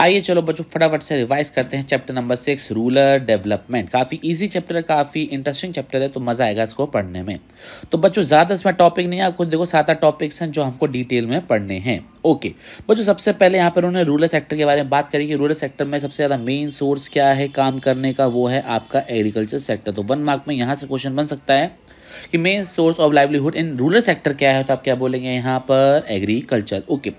आइए चलो बच्चों फटाफट से रिवाइज करते हैं chapter number six rural development काफ़ी इजी चैप्टर है काफ़ी इंटरेस्टिंग चैप्टर है तो मज़ा आएगा इसको पढ़ने में तो बच्चों ज़्यादा इसमें टॉपिक नहीं है आपको देखो सात आठ टॉपिक्स हैं जो हमको डिटेल में पढ़ने हैं ओके बच्चों सबसे पहले यहाँ पर उन्होंने रूरल सेक्टर के बारे में बात करी कि रूरल सेक्टर में सबसे ज़्यादा मेन सोर्स क्या है काम करने का वो है आपका एग्रीकल्चर सेक्टर तो वन मार्क में यहाँ से क्वेश्चन बन सकता है कि main source of livelihood in rural sector क्या है तो आप क्या बोलेंगे यहाँ पर एग्रीकल्चर ओके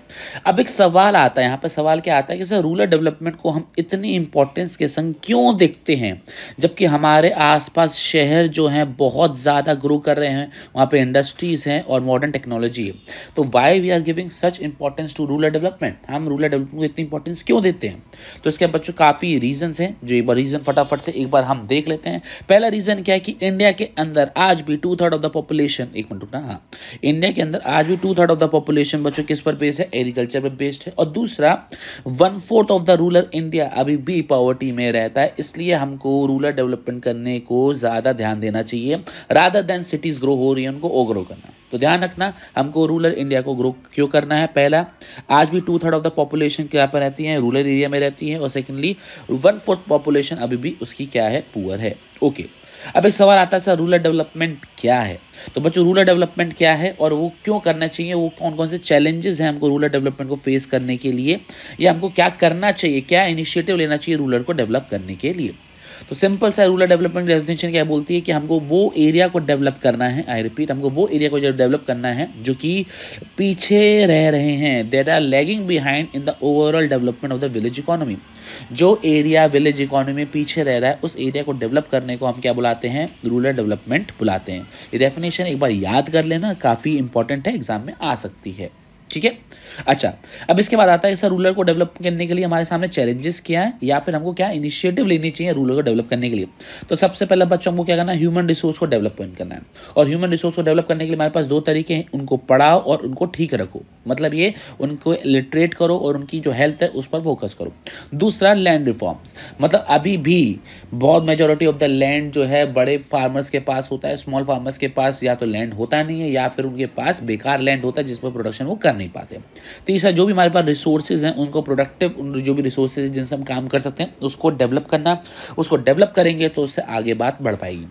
अब एक सवाल आता है यहाँ पर सवाल क्या आता है कि सर रूरल डेवलपमेंट को हम इतनी इंपॉर्टेंस के संग क्यों देखते हैं जबकि हमारे आसपास शहर जो हैं बहुत ज़्यादा ग्रो कर रहे हैं वहाँ पर इंडस्ट्रीज़ हैं और मॉडर्न टेक्नोलॉजी है तो why we are giving such importance to rural development हम रूरल डेवलपमेंट को इतनी इंपॉर्टेंस क्यों देते हैं तो इसके बच्चों काफ़ी रीजंस हैं जो एक बार रीज़न फटाफट से एक बार हम देख लेते हैं पहला रीज़न क्या है कि इंडिया के अंदर आज भी two third of the population एक मिनट रुकना हाँ इंडिया के अंदर आज भी two third of the population बच्चों किस पर बेस्ड है एग्रीकल्चर पर बेस्ड है और दूसरा one fourth of the rural India अभी भी पॉवर्टी में रहता है इसलिए हमको रूरल डेवलपमेंट करने को ज़्यादा ध्यान देना चाहिए राधर देन सिटीज़ ग्रो हो रही है उनको ओग्रो करना तो ध्यान रखना हमको रूरल इंडिया को ग्रो क्यों करना है पहला आज भी two third of the population क्या पर रहती है रूरल एरिया में रहती है और सेकेंडली वन फोर्थ पॉपुलेशन अभी भी उसकी क्या है पुअर है ओके okay. अब एक सवाल आता है सर रूरल डेवलपमेंट क्या है तो बच्चों रूरल डेवलपमेंट क्या है और वो क्यों करना चाहिए वो कौन कौन से चैलेंजेस हैं हमको रूरल डेवलपमेंट को फेस करने के लिए या हमको क्या करना चाहिए क्या इनिशिएटिव लेना चाहिए रूरल को डेवलप करने के लिए तो सिंपल सा रूरल डेवलपमेंट डेफिनेशन क्या बोलती है कि हमको वो एरिया को डेवलप करना है आई रिपीट हमको वो एरिया को डेवलप करना है जो कि पीछे रह रहे हैं there are lagging behind in the overall development of the village economy जो एरिया विलेज इकोनॉमी पीछे रह रहा है उस एरिया को डेवलप करने को हम क्या बुलाते हैं रूरल डेवलपमेंट बुलाते हैं ये डेफिनेशन एक बार याद कर लेना काफ़ी इंपॉर्टेंट है एग्जाम में आ सकती है ठीक है अच्छा अब इसके बाद आता है सर रूलर को डेवलप करने के लिए हमारे सामने चैलेंजेस क्या है या फिर हमको क्या इनिशिएटिव लेनी चाहिए रूलर को डेवलप करने के लिए तो सबसे पहले बच्चों को क्या करना है ह्यूमन रिसोर्स को डेवलपमेंट करना है और ह्यूमन रिसोर्स को डेवलप करने के लिए हमारे पास दो तरीके हैं उनको पढ़ाओ और उनको ठीक रखो मतलब ये उनको लिटरेट करो और उनकी जो हेल्थ है उस पर फोकस करो दूसरा लैंड रिफॉर्म्स मतलब अभी भी बहुत मेजोरिटी ऑफ द लैंड जो है बड़े फार्मर्स के पास होता है स्मॉल फार्मर्स के पास या तो लैंड होता नहीं है या फिर उनके पास बेकार लैंड होता है जिस पर प्रोडक्शन वो कर नहीं नहीं पाते तीसरा तो जो भी हमारे पास रिसोर्सेज हैं उनको प्रोडक्टिव जो भी रिसोर्सेज जिनसे हम काम कर सकते हैं उसको डेवलप करना उसको डेवलप करेंगे तो उससे आगे बात बढ़ पाएगी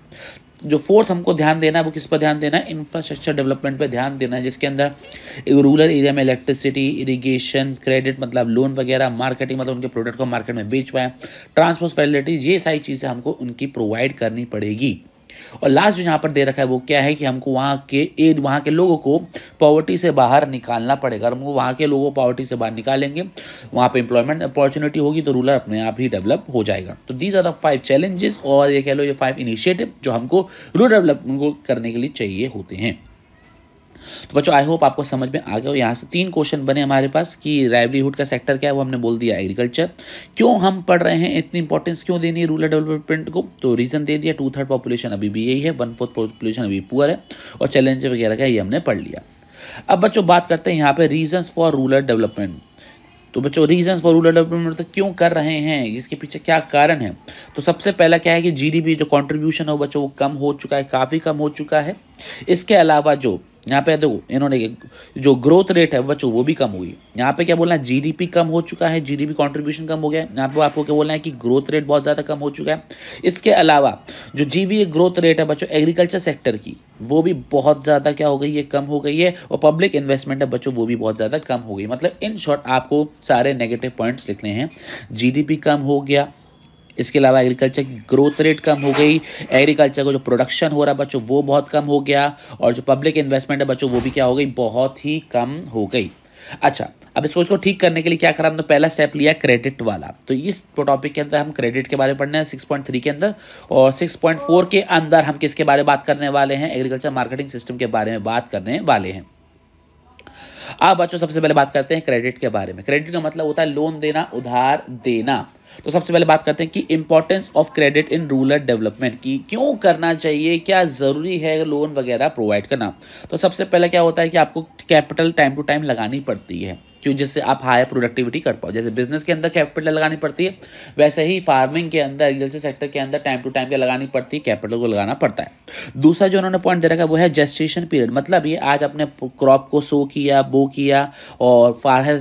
जो फोर्थ हमको ध्यान देना है वो किस पर ध्यान देना है इंफ्रास्ट्रक्चर डेवलपमेंट पर ध्यान देना है जिसके अंदर रूरल एरिया में इलेक्ट्रिसिटी इरिगेशन क्रेडिट मतलब लोन वगैरह मार्केटिंग मतलब उनके प्रोडक्ट को मार्केट में बेच पाए ट्रांसपोर्ट फैसिलिटी ये सारी चीज़ें हमको उनकी प्रोवाइड करनी पड़ेगी और लास्ट जो यहाँ पर दे रखा है वो क्या है कि हमको वहाँ के एज वहाँ के लोगों को पॉवर्टी से बाहर निकालना पड़ेगा हमको वहाँ के लोगों को पॉवर्टी से बाहर निकालेंगे वहाँ पर एम्प्लॉयमेंट अपॉर्चुनिटी होगी तो रूरल अपने आप ही डेवलप हो जाएगा तो these are the five challenges और ये कह लो ये फाइव इनिशिएटिव जो हमको रूरल डेवलपमेंट को करने के लिए चाहिए होते हैं तो बच्चों आई होप आपको समझ में आ गया हो यहाँ से तीन क्वेश्चन बने हमारे पास कि लाइवलीहुड का सेक्टर क्या है वो हमने बोल दिया एग्रीकल्चर क्यों हम पढ़ रहे हैं इतनी इंपॉर्टेंस क्यों देनी है रूरल डेवलपमेंट को तो रीज़न दे दिया टू थर्ड पॉपुलेशन अभी भी यही है वन फोर्थ पॉपुलेशन अभी पुअर है और चैलेंज वगैरह का ये हमने पढ़ लिया अब बच्चों बात करते हैं यहाँ पर रीजन फॉर रूरल डेवलपमेंट तो बच्चों रीजंस फॉर रूरल डेवलपमेंट तो क्यों कर रहे हैं इसके पीछे क्या कारण है तो सबसे पहला क्या है कि जीडीपी जो कंट्रीब्यूशन है बच्चों वो कम हो चुका है काफ़ी कम हो चुका है इसके अलावा जो यहाँ पे देखो इन्होंने जो ग्रोथ रेट है बच्चों वो भी कम हुई यहाँ पे क्या बोलना है जीडीपी कम हो चुका है जीडीपी कंट्रीब्यूशन कम हो गया है यहाँ पे आपको क्या बोलना है कि ग्रोथ रेट बहुत ज़्यादा कम हो चुका है इसके अलावा जो जीवी ग्रोथ रेट है बच्चों एग्रीकल्चर सेक्टर की वो भी बहुत ज़्यादा क्या हो गई है कम हो गई है और पब्लिक इन्वेस्टमेंट है बच्चों वो भी बहुत ज़्यादा कम हो गई मतलब इन शॉर्ट आपको सारे नेगेटिव पॉइंट्स लिखने हैं जी कम हो गया इसके अलावा एग्रीकल्चर की ग्रोथ रेट कम हो गई एग्रीकल्चर का जो प्रोडक्शन हो रहा है बच्चों वो बहुत कम हो गया और जो पब्लिक इन्वेस्टमेंट है बच्चों वो भी क्या हो गई बहुत ही कम हो गई अच्छा अब इसको इसको ठीक करने के लिए क्या करा हमने पहला स्टेप लिया क्रेडिट वाला तो इस टॉपिक के अंदर हम क्रेडिट के बारे में पढ़ने हैं सिक्स पॉइंट थ्री के अंदर और सिक्स पॉइंट फोर के अंदर हम किसके बारे में बात करने वाले हैं एग्रीकल्चर मार्केटिंग सिस्टम के बारे में बात करने वाले हैं अब बच्चों सबसे पहले बात करते हैं क्रेडिट के बारे में क्रेडिट का मतलब होता है लोन देना उधार देना तो सबसे पहले बात करते हैं कि importance of credit in rural development की क्यों करना चाहिए क्या ज़रूरी है लोन वगैरह प्रोवाइड करना तो सबसे पहले क्या होता है कि आपको कैपिटल टाइम टू टाइम लगानी पड़ती है क्यों जिससे आप हायर प्रोडक्टिविटी कर पाओ जैसे बिजनेस के अंदर कैपिटल लगानी पड़ती है वैसे ही फार्मिंग के अंदर एग्रीकल्चर सेक्टर के अंदर टाइम टू टाइम के लगानी पड़ती है कैपिटल को लगाना पड़ता है दूसरा जो उन्होंने पॉइंट दे रखा वो है जेस्टेशन पीरियड मतलब ये आज आपने क्रॉप को सो किया बो किया और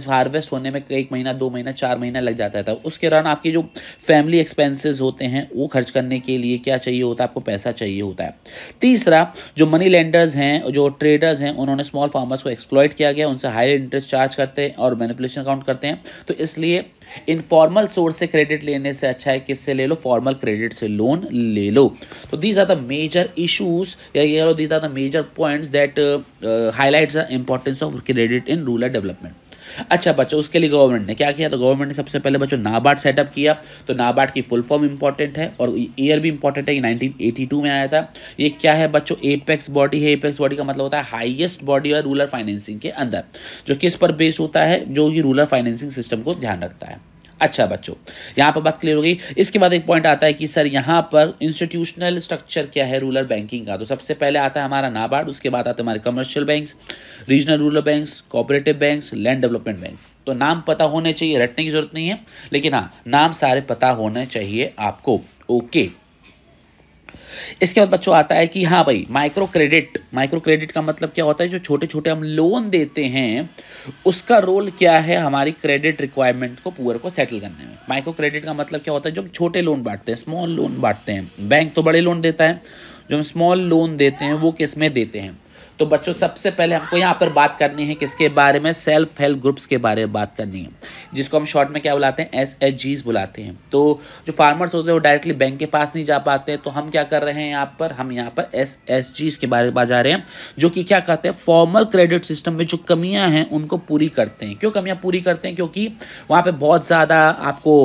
हार्वेस्ट होने में एक महीना दो महीना चार महीना लग जाता था उसके दौरान आपके जो फैमिली एक्सपेंसिस होते हैं वो खर्च करने के लिए क्या चाहिए होता है आपको पैसा चाहिए होता है तीसरा जो मनी लेंडर्स हैं जो ट्रेडर्स हैं उन्होंने स्मॉल फार्मर्स को एक्सप्लॉयट किया गया उनसे हायर इंटरेस्ट चार्ज करते हैं और मैनिपुलेशन अकाउंट करते हैं तो इसलिए इनफॉर्मल सोर्स से क्रेडिट लेने से अच्छा है किससे ले लो फॉर्मल क्रेडिट से लोन ले लो तो these are the major issues या ये these are the major point that highlights the importance of credit in rural development अच्छा बच्चों उसके लिए गवर्नमेंट ने क्या किया तो गवर्नमेंट ने सबसे पहले बच्चों नाबार्ड सेटअप किया तो नाबार्ड की फुल फॉर्म इंपॉर्टेंट है और ईयर भी इंपॉर्टेंट है नाइनटीन में आया था ये क्या है बच्चों एपेक्स बॉडी है एपेक्स बॉडी का मतलब होता है हाइएस्ट बॉडी और रूरल फाइनेंसिंग के अंदर जो किस पर बेस होता है जो ये रूरल फाइनेंसिंग सिस्टम को ध्यान रखता है अच्छा बच्चों यहाँ पर बात क्लियर हो गई इसके बाद एक पॉइंट आता है कि सर यहाँ पर इंस्टीट्यूशनल स्ट्रक्चर क्या है रूरल बैंकिंग का तो सबसे पहले आता है हमारा नाबार्ड उसके बाद आते हैं हमारे commercial banks regional rural banks cooperative banks land development bank तो नाम पता होने चाहिए रटने की जरूरत नहीं है लेकिन हाँ नाम सारे पता होने चाहिए आपको ओके इसके बाद बच्चों आता है कि हाँ भाई माइक्रो क्रेडिट माइक्रो क्रेडिट का मतलब क्या होता है जो छोटे छोटे हम लोन देते हैं उसका रोल क्या है हमारी क्रेडिट रिक्वायरमेंट को पुअर को सेटल करने में माइक्रो क्रेडिट का मतलब क्या होता है जो हम छोटे लोन बांटते हैं स्मॉल लोन बांटते हैं बैंक तो बड़े लोन देता है जो हम स्मॉल लोन देते हैं वो किस में देते हैं तो बच्चों सबसे पहले हमको यहाँ पर बात करनी है किसके बारे में सेल्फ हेल्प ग्रुप्स के बारे में बात करनी है जिसको हम शॉर्ट में क्या बुलाते हैं एस एच जीज बुलाते हैं तो जो फार्मर्स होते हैं वो डायरेक्टली बैंक के पास नहीं जा पाते तो हम क्या कर रहे हैं यहाँ पर हम यहाँ पर एस एस जीज के बारे में जा रहे हैं जो कि क्या कहते हैं फॉर्मल क्रेडिट सिस्टम में जो कमियाँ हैं उनको पूरी करते हैं क्यों कमियाँ पूरी करते हैं क्योंकि वहाँ पर बहुत ज़्यादा आपको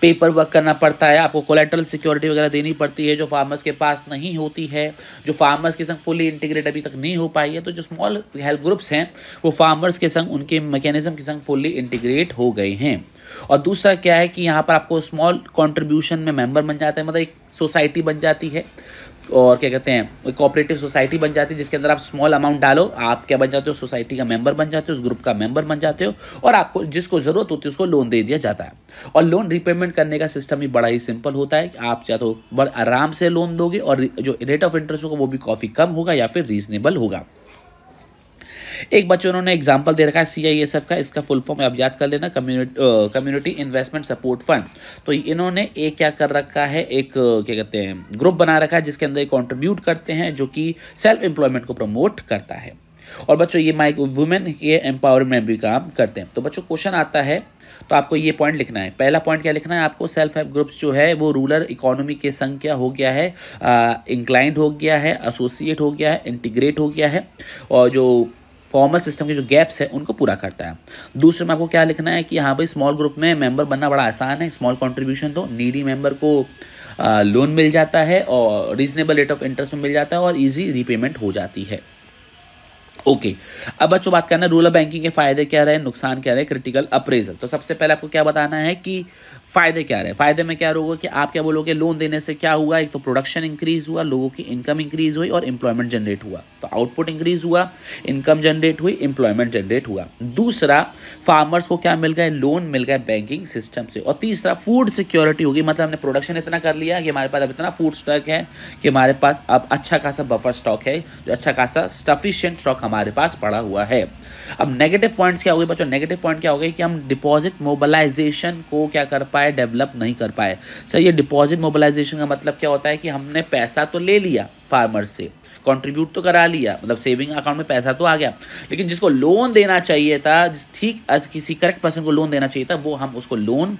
पेपर वर्क करना पड़ता है आपको कोलेट्रल सिक्योरिटी वगैरह देनी पड़ती है जो फार्मर्स के पास नहीं होती है जो फार्मर्स के संग फुली इंटीग्रेट अभी तक नहीं हो पाई है तो जो स्मॉल हेल्प ग्रुप्स हैं वो फार्मर्स के संग उनके मैकेनिज्म के संग फुली इंटीग्रेट हो गए हैं और दूसरा क्या है कि यहाँ पर आपको स्मॉल कॉन्ट्रीब्यूशन में मेम्बर बन जाता है मतलब एक सोसाइटी बन जाती है और क्या कहते हैं एक सोसाइटी बन जाती है जिसके अंदर आप स्मॉल अमाउंट डालो आप क्या बन जाते हो सोसाइटी का मेंबर बन जाते हो उस ग्रुप का मेंबर बन जाते हो और आपको जिसको ज़रूरत होती है उसको लोन दे दिया जाता है और लोन रिपेमेंट करने का सिस्टम भी बड़ा ही सिंपल होता है आप चाहे तो बड़े आराम से लोन दोगे और जो रेट ऑफ इंटरेस्ट होगा वो भी काफ़ी कम होगा या फिर रीजनेबल होगा एक बच्चे उन्होंने एग्जाम्पल दे रखा है सी आई एस एफ का इसका फुल फॉर्म आप याद कर लेना community community investment support fund तो इन्होंने एक क्या कर रखा है एक क्या कहते हैं ग्रुप बना रखा है जिसके अंदर कॉन्ट्रीब्यूट करते हैं जो कि सेल्फ एम्प्लॉयमेंट को प्रमोट करता है और बच्चों ये माइक वुमेन ये एम्पावरमेंट भी काम करते हैं तो बच्चों क्वेश्चन आता है तो आपको ये पॉइंट लिखना है पहला पॉइंट क्या लिखना है आपको सेल्फ हेल्प ग्रुप्स जो है वो रूरल इकोनॉमी के संग क्या हो गया है इंक्लाइंड हो गया है एसोसिएट हो गया है इंटीग्रेट हो गया है और जो फॉर्मल सिस्टम के जो गैप्स है उनको पूरा करता है दूसरे में आपको क्या लिखना है कि यहाँ पर स्मॉल ग्रुप में मेंबर बनना बड़ा आसान है स्मॉल कॉन्ट्रीब्यूशन दो नीडी मेंबर को लोन मिल जाता है और रीजनेबल रेट ऑफ इंटरेस्ट में मिल जाता है और ईजी रीपेमेंट हो जाती है ओके okay. अब बच्चों बात करना रूरल बैंकिंग के फायदे क्या रहे नुकसान क्या रहे क्रिटिकल अप्रेजल तो सबसे पहले आपको क्या बताना है कि फायदे क्या रहे फायदे में क्या होगा कि आप क्या बोलोगे लोन देने से क्या हुआ एक तो प्रोडक्शन इंक्रीज हुआ लोगों की इनकम इंक्रीज हुई और एम्प्लॉयमेंट जनरेट हुआ तो आउटपुट इंक्रीज हुआ इनकम जनरेट हुई एम्प्लॉयमेंट जनरेट हुआ दूसरा फार्मर्स को क्या मिल गए लोन मिल गए बैंकिंग सिस्टम से और तीसरा फूड सिक्योरिटी होगी मतलब हमने प्रोडक्शन इतना कर लिया कि हमारे पास अब इतना फूड स्टॉक है कि हमारे पास अब अच्छा खासा बफर स्टॉक है जो अच्छा खासा सफिशियंट स्टॉक हमारे पास पड़ा हुआ है अब नेगेटिव पॉइंट्स क्या हो गए बच्चों नेगेटिव पॉइंट क्या हो गए कि हम डिपॉजिट मोबलाइजेशन को क्या कर पाए डेवलप नहीं कर पाए सर ये डिपॉजिट मोबालाइजेशन का मतलब क्या होता है कि हमने पैसा तो ले लिया फार्मर से कंट्रीब्यूट तो करा लिया मतलब सेविंग अकाउंट में पैसा तो आ गया लेकिन जिसको लोन देना चाहिए था ठीक किसी करेक्ट पर्सन को लोन देना चाहिए था वो हम उसको लोन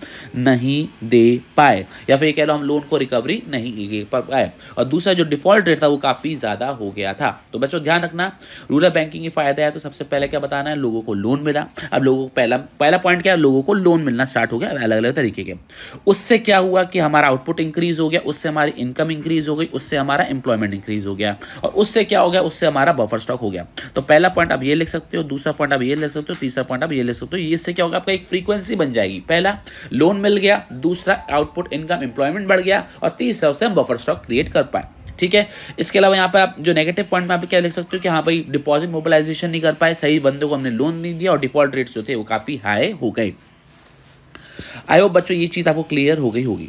नहीं दे पाए या फिर कह लो हम लोन को रिकवरी नहीं दे पाए और दूसरा जो डिफॉल्ट रेट था वो काफ़ी ज़्यादा हो गया था तो बच्चों ध्यान रखना रूरल बैंकिंग की फायदा है तो सबसे पहले क्या बताना है लोगों को लोन मिला अब लोगों को पहला पहला पॉइंट क्या है लोगों को लोन मिलना स्टार्ट हो गया अलग अलग तरीके के उससे क्या हुआ कि हमारा आउटपुट इंक्रीज हो गया उससे हमारी इनकम इंक्रीज हो गई उससे हमारा एम्प्लॉयमेंट इंक्रीज हो गया और और उससे क्या हो गया उससे हमारा बफर स्टॉक हो गया तो पहला पॉइंट आप ये लिख सकते हो दूसरा पॉइंट आप ये लिख सकते हो तीसरा पॉइंट आप ये लिख सकते हो इससे क्या होगा आपका एक फ्रीक्वेंसी बन जाएगी पहला लोन मिल गया दूसरा आउटपुट इनकम एम्प्लॉयमेंट बढ़ गया और तीसरा उससे हम बफर स्टॉक क्रिएट कर पाए ठीक है इसके अलावा यहाँ पे आप जो नेगेटिव पॉइंट में आप क्या लिख सकते हो कि हाँ भाई डिपॉजिट मोबिलाइजेशन नहीं कर पाए सही बंदों को हमने लोन नहीं दिया और डिफॉल्ट रेट्स जो थे वो काफ़ी हाई हो गए आई होप बच्चों ये चीज़ आपको क्लियर हो गई होगी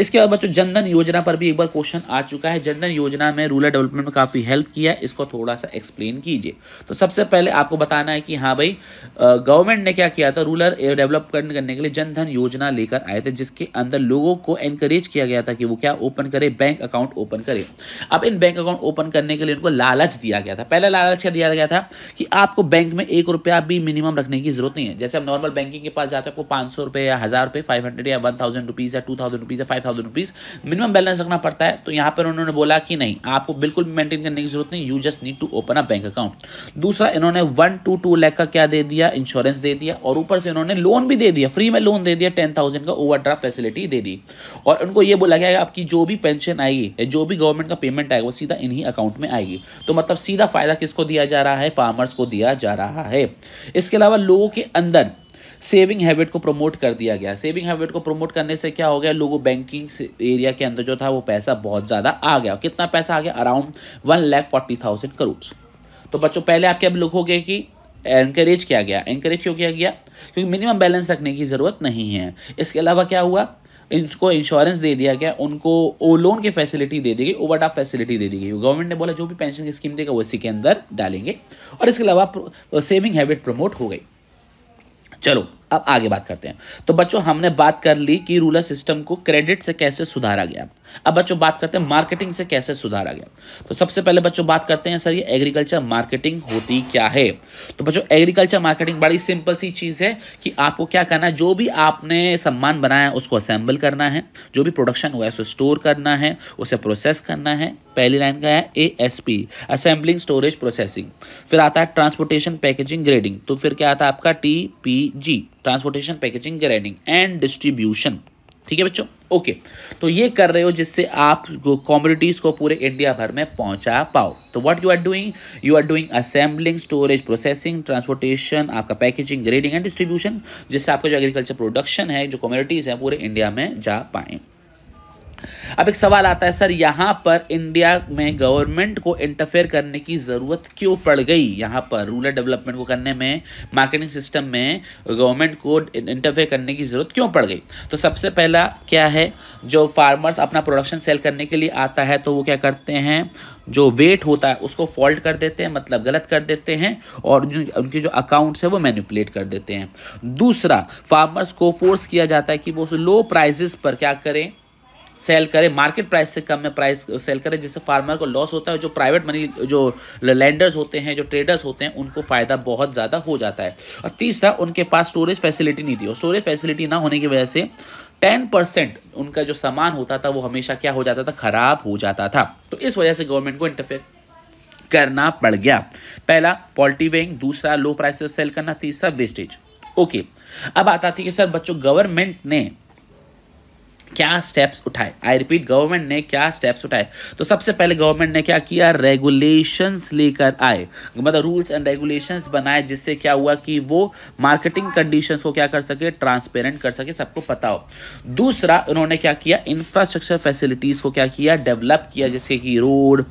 इसके बाद बच्चों जनधन योजना पर भी एक बार क्वेश्चन आ चुका है जनधन योजना में रूरल डेवलपमेंट में काफ़ी हेल्प किया है इसको थोड़ा सा एक्सप्लेन कीजिए तो सबसे पहले आपको बताना है कि हाँ भाई गवर्नमेंट ने क्या किया था रूरल डेवलप करने के लिए जनधन योजना लेकर आए थे जिसके अंदर लोगों को एनकरेज किया गया था कि वो क्या ओपन करे बैंक अकाउंट ओपन करे अब इन बैंक अकाउंट ओपन करने के लिए उनको लालच दिया गया था पहला लालच क्या दिया गया था कि आपको बैंक में एक रुपया भी मिनिमम रखने की जरूरत नहीं है जैसे हम नॉर्मल बैंकिंग के पास जाते हैं आपको पाँच सौ रुपये या हज़ार रुपये फाइव हंड्रेड या वन थाउजेंड रुपीज़ या टू थाउजेंड रुपीज़ थे five thousand rupees minimum balance रखना पड़ता है तो यहाँ पर उन्होंने बोला कि नहीं आपको बिल्कुल भी मेंटेन करने की जरूरत नहीं you just need to open a bank account दूसरा इन्होंने वन टू टू लैख का क्या दे दिया इंश्योरेंस दे दिया और ऊपर से इन्होंने लोन भी दे दिया फ्री में लोन दे दिया टेन थाउजेंड का ओवरड्राफ्ट फैसिलिटी दे दी और उनको ये बोला गया आपकी जो भी पेंशन आएगी जो भी गवर्नमेंट का पेमेंट आएगा वो सीधा इन्हीं अकाउंट में आएगी तो मतलब सीधा फायदा किसको दिया जा रहा है फार्मर्स को दिया जा रहा है इसके अलावा लोगों के अंदर सेविंग हैबिट को प्रमोट कर दिया गया सेविंग हैबिट को प्रमोट करने से क्या हो गया लोगों बैंकिंग एरिया के अंदर जो था वो पैसा बहुत ज़्यादा आ गया कितना पैसा आ गया around one lakh forty thousand crore तो बच्चों पहले आपके अब लिखोगे कि एनकरेज किया गया एनकरेज क्यों किया गया क्योंकि मिनिमम बैलेंस रखने की ज़रूरत नहीं है इसके अलावा क्या हुआ इनको इंश्योरेंस दे दिया गया उनको ओ लोन की फैसिलिटी दे दी गई ओवरड्राफ्ट फैसिलिटी दे दी गई गवर्नमेंट ने बोला जो भी पेंशन की स्कीम देगा वो इसी के अंदर डालेंगे और इसके अलावा सेविंग हैबिट प्रमोट हो गई Chalo. अब आगे बात करते हैं तो बच्चों हमने बात कर ली कि रूरल सिस्टम को क्रेडिट से कैसे सुधारा गया अब बच्चों बात करते हैं मार्केटिंग से कैसे सुधारा गया तो सबसे पहले बच्चों बात करते हैं सर ये एग्रीकल्चर मार्केटिंग होती क्या है तो बच्चों एग्रीकल्चर मार्केटिंग बड़ी सिंपल सी चीज़ है कि आपको क्या करना है जो भी आपने सम्मान बनाया उसको असेंबल करना है जो भी प्रोडक्शन हुआ है उसे स्टोर करना है उसे प्रोसेस करना है पहली लाइन का है A S P assembling storage processing फिर आता है ट्रांसपोर्टेशन पैकेजिंग ग्रेडिंग तो फिर क्या आता है आपका T P G transportation packaging grading and distribution ठीक है बच्चों ओके तो ये कर रहे हो जिससे आप कॉम्योडिटीज़ को पूरे इंडिया भर में पहुंचा पाओ तो what you are doing you are doing assembling storage processing transportation आपका पैकेजिंग ग्रेडिंग एंड डिस्ट्रीब्यूशन जिससे आपका जो एग्रीकल्चर प्रोडक्शन है जो कम्युनिटीज़ हैं पूरे इंडिया में जा पाएँ अब एक सवाल आता है सर यहाँ पर इंडिया में गवर्नमेंट को इंटरफेयर करने की ज़रूरत क्यों पड़ गई यहाँ पर रूरल डेवलपमेंट को करने में मार्केटिंग सिस्टम में गवर्नमेंट को इंटरफेयर करने की ज़रूरत क्यों पड़ गई तो सबसे पहला क्या है जो फार्मर्स अपना प्रोडक्शन सेल करने के लिए आता है तो वो क्या करते हैं जो वेट होता है उसको फॉल्ट कर देते हैं मतलब गलत कर देते हैं और जो उनके जो अकाउंट्स है वो मैनिपुलेट कर देते हैं दूसरा फार्मर्स को फोर्स किया जाता है कि वो लो प्राइजेस पर क्या करें सेल करे मार्केट प्राइस से कम में प्राइस सेल करे जिससे फार्मर को लॉस होता है जो प्राइवेट मनी जो लैंडर्स होते हैं जो ट्रेडर्स होते हैं उनको फ़ायदा बहुत ज़्यादा हो जाता है और तीसरा उनके पास स्टोरेज फैसिलिटी नहीं थी और स्टोरेज फैसिलिटी ना होने की वजह से टेन परसेंट उनका जो सामान होता था वो हमेशा क्या हो जाता था ख़राब हो जाता था तो इस वजह से गवर्नमेंट को इंटरफेयर करना पड़ गया पहला वेंग दूसरा लो प्राइस सेल करना तीसरा वेस्टेज ओके अब आता थी कि सर बच्चों गवर्नमेंट ने क्या स्टेप्स उठाए आई रिपीट गवर्नमेंट ने क्या स्टेप्स उठाए तो सबसे पहले गवर्नमेंट ने क्या किया रेगुलेशंस लेकर आए मतलब रूल्स एंड रेगुलेशंस बनाए जिससे क्या हुआ कि वो मार्केटिंग कंडीशंस को क्या कर सके ट्रांसपेरेंट कर सके सबको पता हो दूसरा उन्होंने क्या किया इंफ्रास्ट्रक्चर फैसिलिटीज़ को क्या किया डेवलप किया जैसे कि road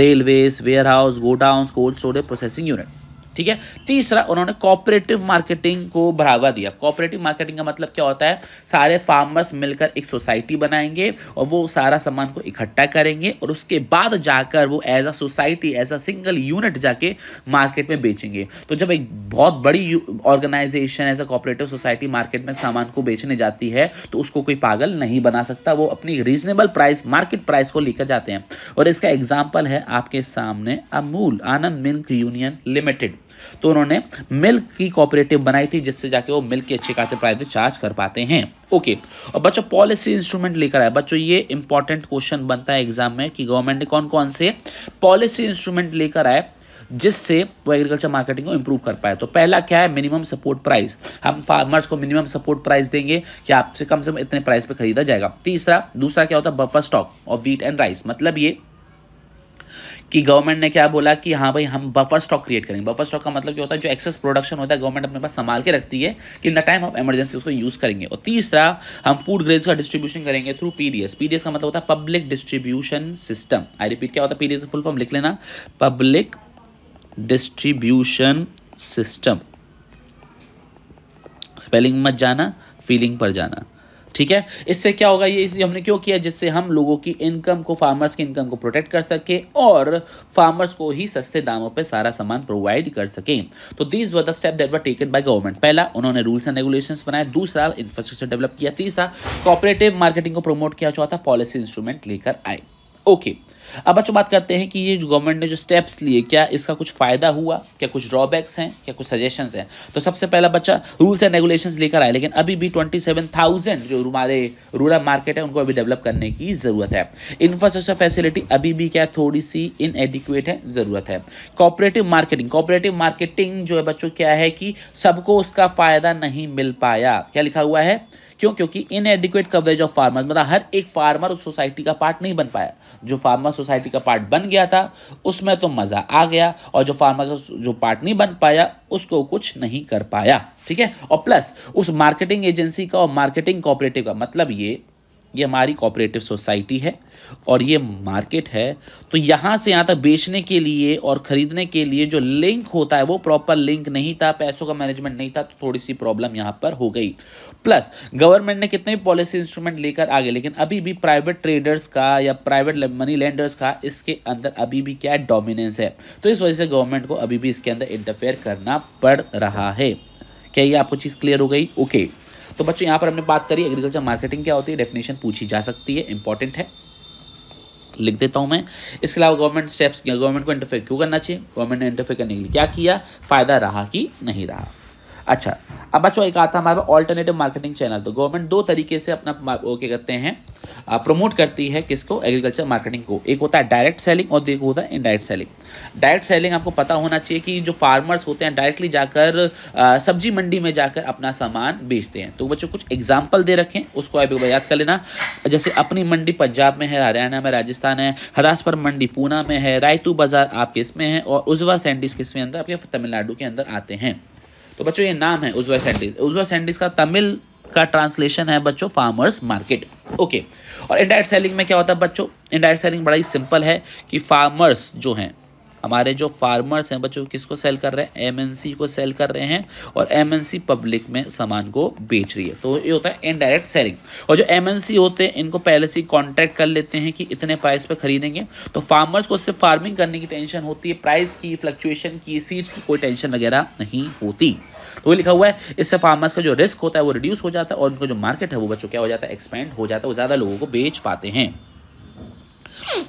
railways ware house godown cold storage processing unit ठीक है तीसरा उन्होंने कॉपरेटिव मार्केटिंग को बढ़ावा दिया कॉपरेटिव मार्केटिंग का मतलब क्या होता है सारे फार्मर्स मिलकर एक सोसाइटी बनाएंगे और वो सारा सामान को इकट्ठा करेंगे और उसके बाद जाकर वो as a society as a single unit जाके मार्केट में बेचेंगे तो जब एक बहुत बड़ी organization as a cooperative society market में सामान को बेचने जाती है तो उसको कोई पागल नहीं बना सकता वो अपनी रीजनेबल प्राइस मार्केट प्राइस को लेकर जाते हैं और इसका एग्जाम्पल है आपके सामने Amul Anand milk union limited तो उन्होंने मिल्क की कॉपरेटिव बनाई थी जिससे जाके वो मिल्क की अच्छे खासे प्राइस चार्ज कर पाते हैं ओके और बच्चों पॉलिसी इंस्ट्रूमेंट लेकर आए बच्चों ये इंपॉर्टेंट क्वेश्चन बनता है एग्जाम में कि गवर्नमेंट ने कौन कौन से पॉलिसी इंस्ट्रूमेंट लेकर आए जिससे वो एग्रीकल्चर मार्केटिंग को इम्प्रूव कर पाए तो पहला क्या है मिनिमम सपोर्ट प्राइस हम फार्मर्स को मिनिमम सपोर्ट प्राइस देंगे कि आपसे कम से कम इतने प्राइस पे खरीदा जाएगा तीसरा दूसरा क्या होता है buffer stock of wheat and rice मतलब ये कि गवर्नमेंट ने क्या बोला कि हाँ भाई हम बफर स्टॉक क्रिएट करेंगे बफर स्टॉक का मतलब क्या होता है जो एक्सेस प्रोडक्शन होता है गवर्नमेंट अपने पास संभाल के रखती है कि in the time of emergency उसको यूज़ करेंगे और तीसरा हम फूड ग्रेड्स का डिस्ट्रीब्यूशन करेंगे थ्रू पी डी का मतलब होता है public distribution system I repeat क्या होता है पी का फुल फॉर्म लिख लेना पब्लिक डिस्ट्रीब्यूशन सिस्टम स्पेलिंग मत जाना फीलिंग पर जाना ठीक है इससे क्या होगा ये इसलिए हमने क्यों किया जिससे हम लोगों की इनकम को फार्मर्स की इनकम को प्रोटेक्ट कर सके और फार्मर्स को ही सस्ते दामों पे सारा सामान प्रोवाइड कर सके तो these were the step that were taken by government पहला उन्होंने रूल्स एंड रेगुलेशन बनाए दूसरा इंफ्रास्ट्रक्चर डेवलप किया तीसरा कॉपरेटिव मार्केटिंग को प्रमोट किया चौथा पॉलिसी इंस्ट्रूमेंट लेकर आए ओके okay. अब बच्चों बात करते हैं कि ये गवर्नमेंट ने जो स्टेप्स लिए क्या इसका कुछ फ़ायदा हुआ क्या कुछ ड्रॉबैक्स हैं क्या कुछ सजेशंस हैं तो सबसे पहला बच्चा रूल्स एंड रेगुलेशंस लेकर आए लेकिन अभी भी ट्वेंटी सेवन थाउजेंड जो हमारे रूरल मार्केट है उनको अभी डेवलप करने की ज़रूरत है इंफ्रास्ट्रक्चर फैसिलिटी अभी भी क्या थोड़ी सी इनएडिक्वेट है ज़रूरत है कॉपरेटिव मार्केटिंग कॉपरेटिव मार्केटिंग जो है बच्चों क्या है कि सबको उसका फ़ायदा नहीं मिल पाया क्या लिखा हुआ है क्यों क्योंकि इनएडिक्वेट कवरेज ऑफ फार्मर मतलब हर एक फार्मर उस सोसाइटी का पार्ट नहीं बन पाया जो फार्मर सोसाइटी का पार्ट बन गया था उसमें तो मज़ा आ गया और जो फार्मर का जो पार्ट नहीं बन पाया उसको कुछ नहीं कर पाया ठीक है और प्लस उस मार्केटिंग एजेंसी का और मार्केटिंग कॉपरेटिव का मतलब ये ये हमारी कोऑपरेटिव सोसाइटी है और ये मार्केट है तो यहाँ से यहाँ तक बेचने के लिए और ख़रीदने के लिए जो लिंक होता है वो प्रॉपर लिंक नहीं था पैसों का मैनेजमेंट नहीं था तो थोड़ी सी प्रॉब्लम यहाँ पर हो गई प्लस गवर्नमेंट ने कितने भी पॉलिसी इंस्ट्रूमेंट लेकर आ गए लेकिन अभी भी प्राइवेट ट्रेडर्स का या प्राइवेट मनी लैंडर्स का इसके अंदर अभी भी क्या डोमिनेंस है तो इस वजह से गवर्नमेंट को अभी भी इसके अंदर इंटरफेयर करना पड़ रहा है क्या ये आपको चीज़ क्लियर हो गई ओके okay. तो बच्चों यहाँ पर हमने बात करी एग्रीकल्चर मार्केटिंग क्या होती है डेफिनेशन पूछी जा सकती है इंपॉर्टेंट है लिख देता हूँ मैं इसके अलावा गवर्नमेंट स्टेप्स गवर्नमेंट को इंटरफेयर क्यों करना चाहिए गवर्नमेंट ने इंटरफेयर करने के लिए क्या किया फ़ायदा रहा कि नहीं रहा अच्छा अब बच्चों एक आता हमारे पास ऑल्टरनेटिव मार्केटिंग चैनल तो गवर्नमेंट दो तरीके से अपना वो क्या करते हैं प्रमोट करती है किसको एग्रीकल्चर मार्केटिंग को एक होता है डायरेक्ट सेलिंग और एक होता है इनडायरेक्ट सेलिंग डायरेक्ट सेलिंग आपको पता होना चाहिए कि जो फार्मर्स होते हैं डायरेक्टली जाकर सब्जी मंडी में जाकर अपना सामान बेचते हैं तो बच्चों कुछ एग्जाम्पल दे रखें उसको आप याद कर लेना जैसे अपनी मंडी पंजाब में है हरियाणा में राजस्थान है हरासपर मंडी पूना में है रायतू बाजार आपके इसमें है और उजवा सैंडिस किसमें अंदर आपके तमिलनाडु के अंदर आते हैं तो बच्चों ये नाम है उज्वा सैंडिस उज्वा सैंडिस का तमिल का ट्रांसलेशन है बच्चों फार्मर्स मार्केट ओके और इंडायरेक्ट सेलिंग में क्या होता है बच्चों इंडायरेक्ट सेलिंग बड़ा ही सिंपल है कि फार्मर्स जो हैं हमारे जो फार्मर्स हैं बच्चों किसको सेल कर रहे हैं एमएनसी को सेल कर रहे हैं और एमएनसी पब्लिक में सामान को बेच रही है तो ये होता है इनडायरेक्ट सेलिंग और जो एमएनसी होते हैं इनको पहले से कॉन्ट्रैक्ट कर लेते हैं कि इतने प्राइस पे खरीदेंगे तो फार्मर्स को सिर्फ फार्मिंग करने की टेंशन होती है प्राइस की फ्लक्चुएशन की सीड्स की कोई टेंशन वगैरह नहीं होती तो वो लिखा हुआ है इससे फार्मर्स का जो रिस्क होता है वो रिड्यूस हो जाता है और उनका जो मार्केट है वो बच्चों क्या हो जाता है एक्सपेंड हो जाता है वो ज़्यादा लोगों को बेच पाते हैं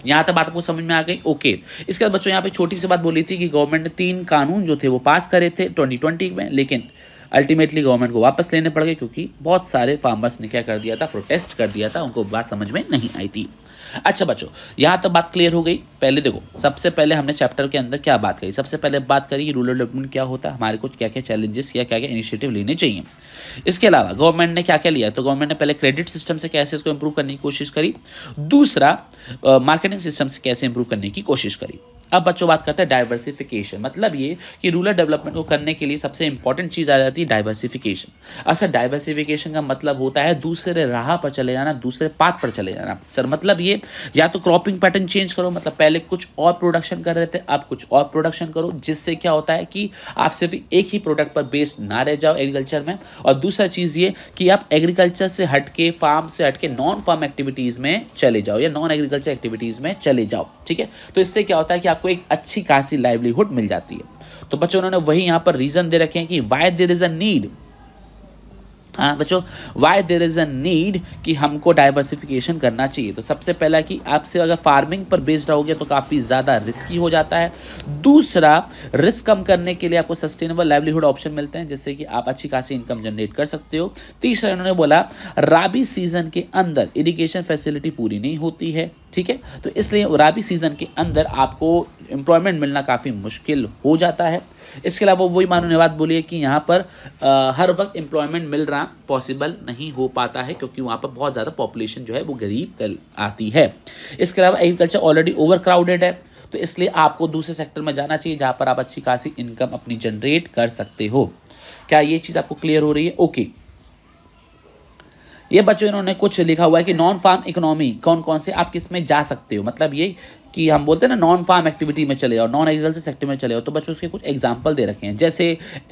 यहाँ तक बात आपको समझ में आ गई ओके इसके बाद बच्चों यहाँ पे छोटी सी बात बोली थी कि गवर्नमेंट ने तीन कानून जो थे वो पास करे थे 2020 में लेकिन अल्टीमेटली गवर्नमेंट को वापस लेने पड़ गए क्योंकि बहुत सारे फार्मर्स ने क्या कर दिया था प्रोटेस्ट कर दिया था उनको बात समझ में नहीं आई थी अच्छा बच्चों यहाँ तो बात क्लियर हो गई पहले देखो सबसे पहले हमने चैप्टर के अंदर क्या बात करी सबसे पहले बात करी कि रूरल डेवलपमेंट क्या होता है हमारे कुछ क्या क्या चैलेंजेस या क्या क्या इनिशिएटिव लेने चाहिए इसके अलावा गवर्नमेंट ने क्या क्या लिया तो गवर्नमेंट ने पहले क्रेडिट सिस्टम से कैसे इसको इम्प्रूव करने की कोशिश करी दूसरा मार्केटिंग सिस्टम से कैसे इम्प्रूव करने की कोशिश करी अब बच्चों बात करते हैं डाइवर्सिफिकेशन मतलब ये कि रूरल डेवलपमेंट को करने के लिए सबसे इंपॉर्टेंट चीज़ आ जाती है डाइवर्सिफिकेशन असर डाइवर्सिफिकेशन का मतलब होता है दूसरे राह पर चले जाना दूसरे पाथ पर चले जाना सर मतलब ये या तो क्रॉपिंग पैटर्न चेंज करो मतलब पहले कुछ और प्रोडक्शन कर रहे थे अब कुछ और प्रोडक्शन करो जिससे क्या होता है कि आप सिर्फ एक ही प्रोडक्ट पर बेस्ड ना रह जाओ एग्रीकल्चर में और दूसरा चीज़ ये कि आप एग्रीकल्चर से हट के फार्म से हट के नॉन फार्म एक्टिविटीज़ में चले जाओ या नॉन एग्रीकल्चर एक्टिविटीज़ में चले जाओ ठीक है तो इससे क्या होता है कि आप आपको एक अच्छी खासी लाइवलीहुड मिल जाती है तो बच्चों उन्होंने वही यहाँ पर रीज़न दे रखे हैं कि why there is a need हाँ बच्चों why there is a need कि हमको डाइवर्सिफिकेशन करना चाहिए तो सबसे पहला कि आपसे अगर फार्मिंग पर बेस्ड रहोगे तो काफ़ी ज़्यादा रिस्की हो जाता है दूसरा रिस्क कम करने के लिए आपको सस्टेनेबल लाइवलीहुड ऑप्शन मिलते हैं जिससे कि आप अच्छी खासी इनकम जनरेट कर सकते हो तीसरा इन्होंने बोला राबी सीज़न के अंदर इरीगेशन फैसिलिटी पूरी नहीं होती है ठीक है तो इसलिए राबी सीज़न के अंदर आपको एम्प्लॉयमेंट मिलना काफ़ी मुश्किल हो जाता है इसके अलावा वही ने बात है कि यहाँ पर आ, हर वक्त एम्प्लॉयमेंट मिल रहा पॉसिबल नहीं हो पाता है क्योंकि वहाँ पर बहुत ज़्यादा पॉपुलेशन जो है वो गरीब कर आती है इसके अलावा एग्रीकल्चर ऑलरेडी क्राउडेड है तो इसलिए आपको दूसरे सेक्टर में जाना चाहिए जहाँ पर आप अच्छी खासी इनकम अपनी जनरेट कर सकते हो क्या ये चीज़ आपको क्लियर हो रही है ओके okay. ये बच्चों इन्होंने कुछ लिखा हुआ है कि नॉन फार्म इकोनॉमी कौन कौन से आप किस में जा सकते हो मतलब ये कि हम बोलते हैं ना नॉन फार्म एक्टिविटी में चले और नॉन एग्रीकल्चर सेक्टर में चले हो तो बच्चों उसके कुछ एग्जाम्पल दे रखे हैं जैसे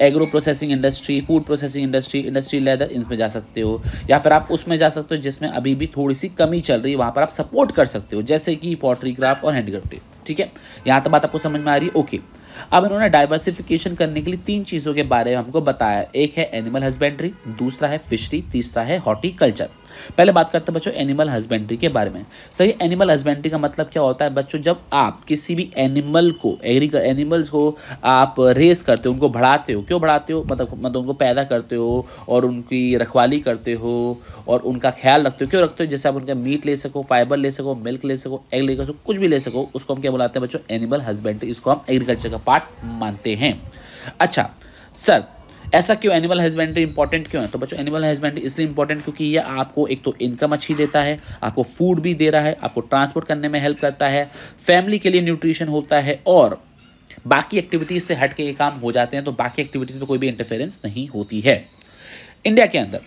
agro processing industry food processing industry industry leather इसमें जा सकते हो या फिर आप उसमें जा सकते हो जिसमें अभी भी थोड़ी सी कमी चल रही है वहाँ पर आप सपोर्ट कर सकते हो जैसे कि पॉटरी क्राफ्ट और हैंडीक्राफ्ट ठीक है यहाँ तो बात आपको समझ में आ रही है ओके अब इन्होंने डाइवर्सिफिकेशन करने के लिए तीन चीज़ों के बारे में हमको बताया एक है एनिमल हस्बेंड्री दूसरा है फिशरी तीसरा है हॉर्टिकल्चर पहले बात करते हैं बच्चों एनिमल हस्बेंड्री के बारे में सर एनिमल हस्बेंड्री का मतलब क्या होता है बच्चों जब आप किसी भी एनिमल को एग्री एनिमल्स को आप रेस करते हो उनको बढ़ाते हो क्यों बढ़ाते हो मतलब मतलब उनको पैदा करते हो और उनकी रखवाली करते हो और उनका ख्याल रखते हो क्यों रखते हो जैसे आप उनका मीट ले सको फाइबर ले सको मिल्क ले सको एग ले सको कुछ भी ले सको उसको हम क्या बुलाते हैं बच्चों एनिमल हस्बेंड्री इसको हम एग्रीकल्चर का पार्ट मानते हैं अच्छा सर ऐसा क्यों एनिमल हस्बेंड्री इंपॉर्टेंट क्यों है तो बच्चों एनिमल हस्बेंड्री इसलिए इंपॉर्टेंट क्योंकि ये आपको एक तो इनकम अच्छी देता है आपको फूड भी दे रहा है आपको ट्रांसपोर्ट करने में हेल्प करता है फैमिली के लिए न्यूट्रिशन होता है और बाकी एक्टिविटीज़ से हट के ये काम हो जाते हैं तो बाकी एक्टिविटीज़ में कोई भी इंटरफेरेंस नहीं होती है इंडिया के अंदर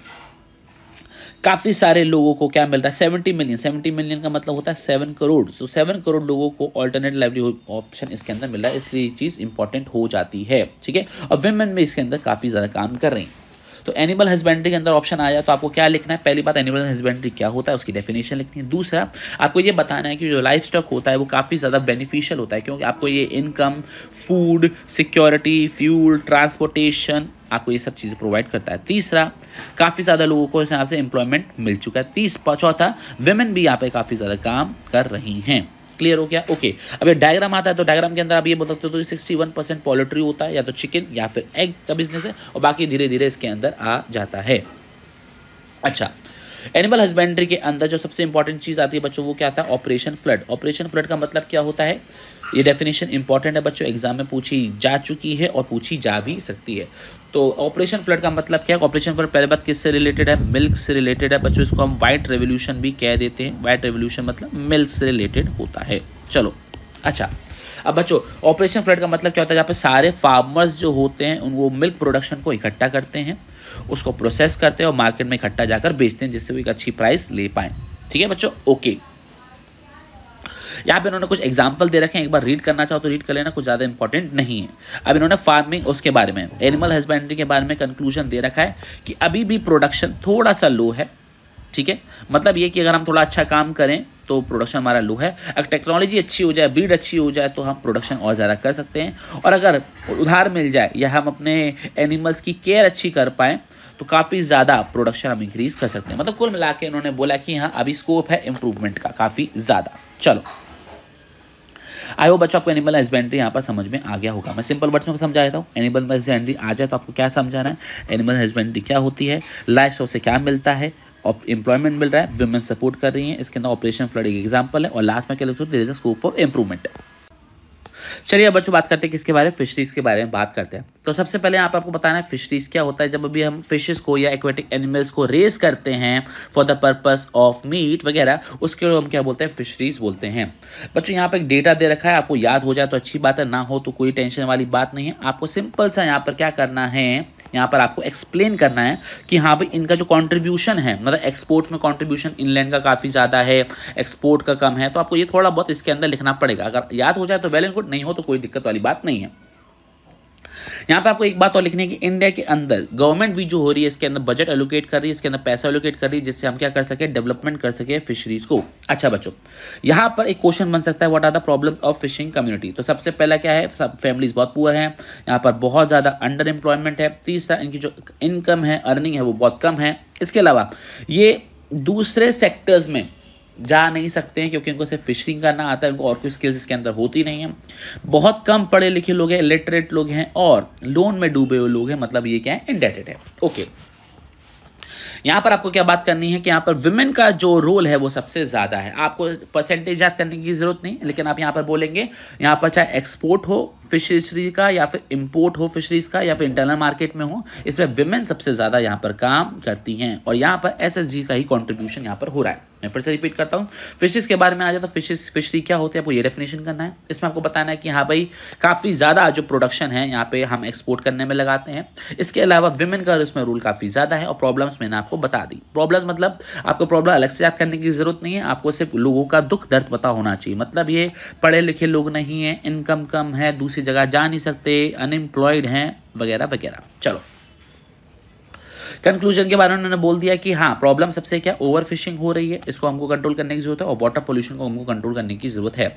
काफ़ी सारे लोगों को क्या मिल रहा है सेवेंटी मिलियन सेवेंटी मिलियन का मतलब होता है seven crore so seven crore लोगों को ऑल्टरनेट लाइवलीहुड ऑप्शन इसके अंदर मिल रहा है इसलिए चीज़ इंपॉर्टेंट हो जाती है ठीक है और वेमेन में इसके अंदर काफ़ी ज़्यादा काम कर रही हैं तो एनिमल हस्बेंड्री के अंदर ऑप्शन आया तो आपको क्या लिखना है पहली बात एनिमल हस्बेंड्री क्या होता है उसकी डेफिनेशन लिखनी है दूसरा आपको ये बताना है कि जो लाइफ स्टॉक होता है वो काफ़ी ज़्यादा बेनिफिशियल होता है क्योंकि आपको ये income food security fuel transportation आपको ये सब चीज़ें प्रोवाइड करता है तीसरा काफ़ी ज़्यादा लोगों को इस हिसाब से एम्प्लॉयमेंट मिल चुका है तीस चौथा वेमेन भी यहाँ पे काफ़ी ज़्यादा काम कर रही हैं क्लियर हो गया ओके अब ये डायग्राम आता है तो डायग्राम के अंदर आप ये बोल सकते हो तो सिक्सटी वन परसेंट पोल्ट्री होता है या तो चिकन या फिर एग का बिजनेस है और बाकी धीरे धीरे इसके अंदर आ जाता है अच्छा एनिमल हस्बेंड्री के अंदर जो सबसे इंपॉर्टेंट चीज़ आती है बच्चों वो क्या आता है ऑपरेशन फ्लड ऑपरेशन फ्लड का मतलब क्या होता है ये डेफिनेशन इंपॉर्टेंट है बच्चों एग्जाम में पूछी जा चुकी है और पूछी जा भी सकती है तो ऑपरेशन फ्लड का मतलब क्या है ऑपरेशन फ्लड पहले बात किससे रिलेटेड है मिल्क से रिलेटेड है बच्चों इसको हम वाइट रेवोल्यूशन भी कह देते हैं वाइट रेवोल्यूशन मतलब मिल्क से रिलेटेड होता है चलो अच्छा अब बच्चों ऑपरेशन फ्लड का मतलब क्या होता है जहाँ पे सारे फार्मर्स जो होते हैं उन वो मिल्क प्रोडक्शन को इकट्ठा करते हैं उसको प्रोसेस करते हैं और मार्केट में इकट्ठा जाकर बेचते हैं जिससे वो एक अच्छी प्राइस ले पाएँ ठीक है बच्चों ओके यहाँ पे इन्होंने कुछ एग्जाम्पल दे रखे हैं एक बार रीड करना चाहो तो रीड कर लेना कुछ ज़्यादा इंपॉर्टेंट नहीं है अब इन्होंने फार्मिंग उसके बारे में एनिमल हस्बेंड्री के बारे में कंक्लूजन दे रखा है कि अभी भी प्रोडक्शन थोड़ा सा लो है ठीक है मतलब ये कि अगर हम थोड़ा अच्छा काम करें तो प्रोडक्शन हमारा लो है अगर टेक्नोलॉजी अच्छी हो जाए ब्रीड अच्छी हो जाए तो हम प्रोडक्शन और ज़्यादा कर सकते हैं और अगर उधार मिल जाए या हम अपने एनिमल्स की केयर अच्छी कर पाएँ तो काफ़ी ज़्यादा प्रोडक्शन हम इंक्रीज़ कर सकते हैं मतलब कुल मिला के इन्होंने बोला कि हाँ अभी स्कोप है इम्प्रूवमेंट का काफ़ी ज़्यादा चलो आई होप बच्चों आपको एनिमल हस्बेंड्री यहाँ पर समझ में आ गया होगा मैं सिंपल वर्ड्स में समझा देता हूँ एनिमल हस्बेंड्री आ जाए तो आपको क्या समझाना है एनिमल हस्बेंड्री क्या होती है लाइफ से क्या मिलता है एम्प्लॉयमेंट मिल रहा है वुमेन सपोर्ट कर रही है इसके अंदर ऑपरेशन फ्लड एक एग्जाम्पल है और लास्ट में क्या लिखा स्कोप फॉर इम्प्रूवमेंट चलिए अब बच्चों बात करते हैं किसके बारे में फिशरीज़ के बारे में बात करते हैं तो सबसे पहले आप आपको बताना है फिशरीज़ क्या होता है जब अभी हम फिशेस को या एक्वेटिक एनिमल्स को रेस करते हैं for the purpose of meat वगैरह उसके लिए हम क्या बोलते हैं फिशरीज़ बोलते हैं बच्चों यहाँ पर एक डेटा दे रखा है आपको याद हो जाए तो अच्छी बात है ना हो तो कोई टेंशन वाली बात नहीं है आपको सिंपल सा यहाँ पर क्या करना है यहाँ पर आपको एक्सप्लेन करना है कि हाँ भाई इनका जो कॉन्ट्रीब्यूशन है मतलब एक्सपोर्ट्स में कॉन्ट्रीब्यूशन इनलैंड का काफ़ी ज़्यादा है एक्सपोर्ट का कम है तो आपको ये थोड़ा बहुत इसके अंदर लिखना पड़ेगा अगर याद हो जाए तो वेल एंड गुड नहीं हो तो कोई दिक्कत वाली बात नहीं है यहाँ पे आपको एक बात और लिखने की इंडिया के अंदर गवर्नमेंट भी जो हो रही है इसके अंदर बजट एलोकेट कर रही है इसके अंदर पैसा एलोकेट कर रही है जिससे हम क्या कर सके डेवलपमेंट कर सके फिशरीज को अच्छा बच्चों यहाँ पर एक क्वेश्चन बन सकता है what are the problem of fishing community तो सबसे पहला क्या है सब फैमिलीज बहुत पुअर हैं यहाँ पर बहुत ज़्यादा अंडर एम्प्लॉयमेंट है तीसरा इनकी जो इनकम है अर्निंग है वो बहुत कम है इसके अलावा ये दूसरे सेक्टर्स में जा नहीं सकते हैं क्योंकि उनको सिर्फ फिशिंग करना आता है उनको और कोई स्किल्स इसके अंदर होती नहीं है बहुत कम पढ़े लिखे लोग हैं इलिटरेट लोग हैं और लोन में डूबे हुए लोग हैं मतलब ये क्या है इंडेटेड है ओके यहाँ पर आपको क्या बात करनी है कि यहाँ पर वुमेन का जो रोल है वो सबसे ज़्यादा है आपको परसेंटेज याद करने की ज़रूरत नहीं लेकिन आप यहाँ पर बोलेंगे यहाँ पर चाहे एक्सपोर्ट हो फिशरीज का या फिर इम्पोर्ट हो फिशरीज का या फिर इंटरनल मार्केट में हो इसमें विमेन सबसे ज़्यादा यहाँ पर काम करती हैं और यहाँ पर एस का ही कॉन्ट्रीब्यूशन यहाँ पर हो रहा है मैं फिर से रिपीट करता हूँ फिशेज के बारे में आ जाता है फिशेज फिशरी क्या होती है आपको ये डेफिनेशन करना है इसमें आपको बताना है कि हाँ भाई काफ़ी ज़्यादा जो प्रोडक्शन है यहाँ पे हम एक्सपोर्ट करने में लगाते हैं इसके अलावा विमेन का इसमें रूल काफ़ी ज़्यादा है और प्रॉब्लम्स मैंने आपको बता दी प्रॉब्लम्स मतलब आपको प्रॉब्लम अलग से याद करने की ज़रूरत नहीं है आपको सिर्फ लोगों का दुख दर्द पता होना चाहिए मतलब ये पढ़े लिखे लोग नहीं हैं इनकम कम है दूसरी किसी जगह जा नहीं सकते अनएम्प्लॉयड हैं वगैरह वगैरह चलो कंक्लूजन के बारे में उन्होंने बोल दिया कि हाँ प्रॉब्लम सबसे क्या ओवर फिशिंग हो रही है इसको हमको कंट्रोल करने की जरूरत है और वाटर पोल्यूशन को हमको कंट्रोल करने की जरूरत है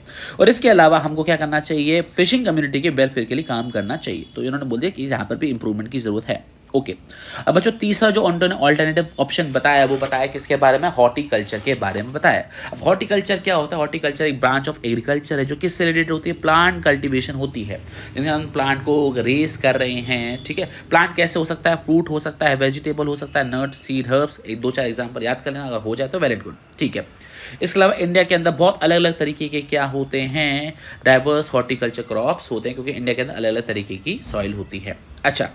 और इसके अलावा हमको क्या करना चाहिए फिशिंग कम्युनिटी के वेलफेयर के लिए काम करना चाहिए तो इन्होंने बोल दिया कि यहाँ पर भी इंप्रूवमेंट की जरूरत है ओके okay. अब बच्चों तीसरा जो ऑल्टरनेटिव ऑप्शन बताया वो बताया किसके बारे में हॉर्टिकल्चर के बारे में बताया अब हॉर्टिकल्चर क्या होता है हॉर्टिकल्चर एक ब्रांच ऑफ एग्रीकल्चर है जो किससे रिलेटेड होती है प्लांट कल्टीवेशन होती है जिनके हम प्लांट को रेस कर रहे हैं ठीक है प्लांट कैसे हो सकता है फ्रूट हो सकता है वेजिटेबल हो सकता है नट सीड हर्ब्स एक दो चार एग्जाम्पल याद कर लेना अगर हो जाए तो वेरी गुड ठीक है इसके अलावा इंडिया के अंदर बहुत अलग अलग तरीके के क्या होते हैं डाइवर्स हॉर्टिकल्चर क्रॉप्स होते हैं क्योंकि इंडिया के अंदर अलग अलग तरीके की सॉइल होती है अच्छा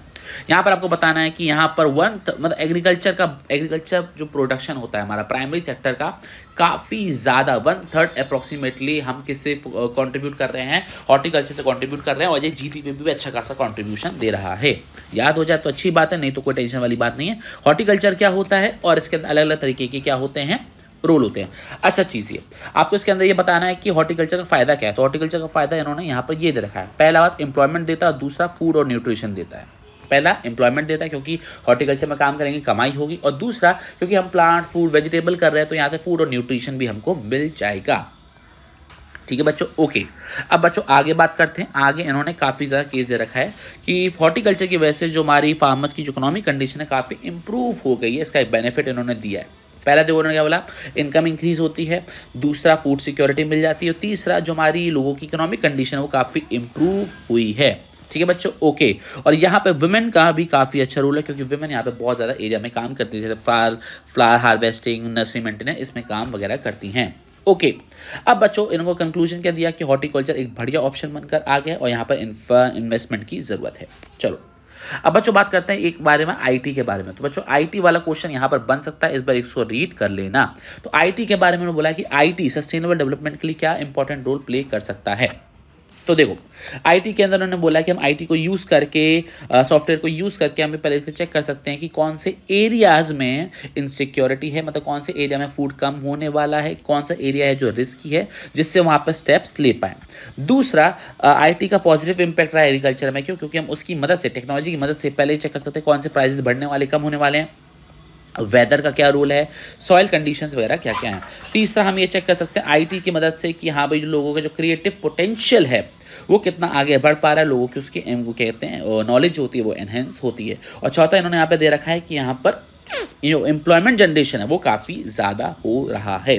यहाँ पर आपको बताना है कि यहाँ पर वन मतलब एग्रीकल्चर का एग्रीकल्चर जो प्रोडक्शन होता है हमारा प्राइमरी सेक्टर का काफ़ी ज़्यादा वन थर्ड अप्रोक्सीमेटली हम किससे कंट्रीब्यूट कर रहे हैं हॉर्टिकल्चर से कंट्रीब्यूट कर रहे हैं और ये जीडीपी में भी अच्छा खासा कंट्रीब्यूशन दे रहा है याद हो जाए तो अच्छी बात है नहीं तो कोई टेंशन वाली बात नहीं है हॉर्टिकल्चर क्या होता है और इसके अंदर अलग अलग तरीके के क्या होते हैं रोल होते हैं अच्छा चीज़ ये आपको इसके अंदर ये बताना है कि हॉर्टिकल्चर का फ़ायदा क्या है तो हॉर्टिकल्चर का फ़ायदा इन्होंने यहाँ पर ये दे रखा है पहला बात इंप्लॉयमेंट देता है दूसरा फूड और न्यूट्रिशन देता है पहला एम्प्लॉयमेंट देता है क्योंकि हॉर्टिकल्चर में काम करेंगे कमाई होगी और दूसरा क्योंकि हम प्लांट फूड वेजिटेबल कर रहे हैं तो यहाँ से फूड और न्यूट्रिशन भी हमको मिल जाएगा ठीक है बच्चों ओके अब बच्चों आगे बात करते हैं आगे इन्होंने काफ़ी ज़्यादा केस दे रखा है कि हॉर्टिकल्चर की वजह से जो हमारी फार्मर्स की जो इकोनॉमिक कंडीशन है काफ़ी इंप्रूव हो गई है इसका एक बेनिफिट इन्होंने दिया है पहला देखो उन्होंने क्या बोला इनकम इंक्रीज होती है दूसरा फूड सिक्योरिटी मिल जाती है और तीसरा जो हमारी लोगों की इकोनॉमिक कंडीशन है वो काफ़ी इंप्रूव हुई है ठीक है बच्चों ओके और यहाँ पे वुमेन का भी काफ़ी अच्छा रोल है क्योंकि वुमेन यहाँ पे बहुत ज़्यादा एरिया में काम करती है जैसे फ्लार हार्वेस्टिंग नर्सरी मेंटेनेंस इसमें काम वगैरह करती हैं ओके okay. अब बच्चों इनको कंक्लूजन क्या दिया कि हॉर्टिकल्चर एक बढ़िया ऑप्शन बनकर आ गया और यहाँ पर इन्वेस्टमेंट की ज़रूरत है चलो अब बच्चों बात करते हैं एक बारे में आईटी के बारे में तो बच्चों आईटी वाला क्वेश्चन यहाँ पर बन सकता है इस बार इसको रीड कर लेना तो आईटी के बारे में बोला कि आईटी सस्टेनेबल डेवलपमेंट के लिए क्या इंपॉर्टेंट रोल प्ले कर सकता है तो देखो आईटी के अंदर उन्होंने बोला कि हम आईटी को यूज़ करके सॉफ्टवेयर को यूज़ करके हम पहले से चेक कर सकते हैं कि कौन से एरियाज़ में इनसिक्योरिटी है मतलब कौन से एरिया में फूड कम होने वाला है कौन सा एरिया है जो रिस्की है जिससे वहाँ पर स्टेप्स ले पाएँ दूसरा आईटी का पॉजिटिव इम्पैक्ट रहा है एग्रीकल्चर में क्यों क्योंकि हम उसकी मदद से टेक्नोलॉजी की मदद से पहले चेक कर सकते हैं कौन से प्राइजेस बढ़ने वाले कम होने वाले हैं वेदर का क्या रोल है सॉयल कंडीशंस वगैरह क्या क्या हैं तीसरा हम ये चेक कर सकते हैं आईटी की मदद से कि हाँ भाई जो लोगों का जो क्रिएटिव पोटेंशियल है वो कितना आगे बढ़ पा रहा है लोगों की उसकी एम को कहते हैं नॉलेज होती है वो एनहेंस होती है और चौथा इन्होंने यहाँ पे दे रखा है कि यहाँ पर जो एम्प्लॉयमेंट जनरेशन है वो काफ़ी ज़्यादा हो रहा है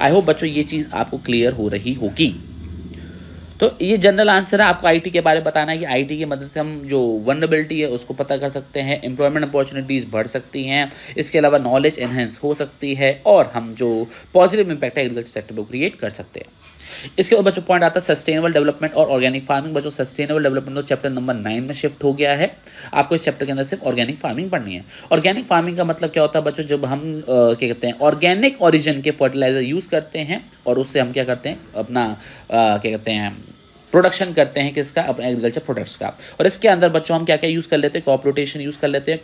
आई होप बच्चों ये चीज़ आपको क्लियर हो रही होगी तो ये जनरल आंसर है आपको आईटी के बारे में बताना है कि आईटी की मदद से हम जो वनरेबिलिटी है उसको पता कर सकते हैं एम्प्लॉयमेंट अपॉर्चुनिटीज़ बढ़ सकती हैं इसके अलावा नॉलेज इन्हेंस हो सकती है और हम जो पॉजिटिव इम्पैक्ट है एग्रीकल्चर सेक्टर को क्रिएट कर सकते हैं इसके बाद बच्चों पॉइंट आता है सस्टेनेबल डेवलपमेंट और ऑर्गेनिक फार्मिंग बच्चों सस्टेनेबल डेवलपमेंट तो चैप्टर नंबर नाइन में शिफ्ट हो गया है आपको इस चैप्टर के अंदर सिर्फ ऑर्गेनिक फार्मिंग पढ़नी है ऑर्गेनिक फार्मिंग का मतलब क्या होता है बच्चों जब हम क्या कहते हैं ऑर्गेनिक ऑरिजन के फर्टिलाइजर यूज़ करते हैं और उससे हम क्या करते हैं अपना क्या कहते हैं प्रोडक्शन करते हैं किसका अपने एग्रीकल्चर प्रोडक्ट्स का और इसके अंदर बच्चों हम क्या क्या यूज़ कर लेते हैं कॉप रोटेशन यूज़ कर लेते हैं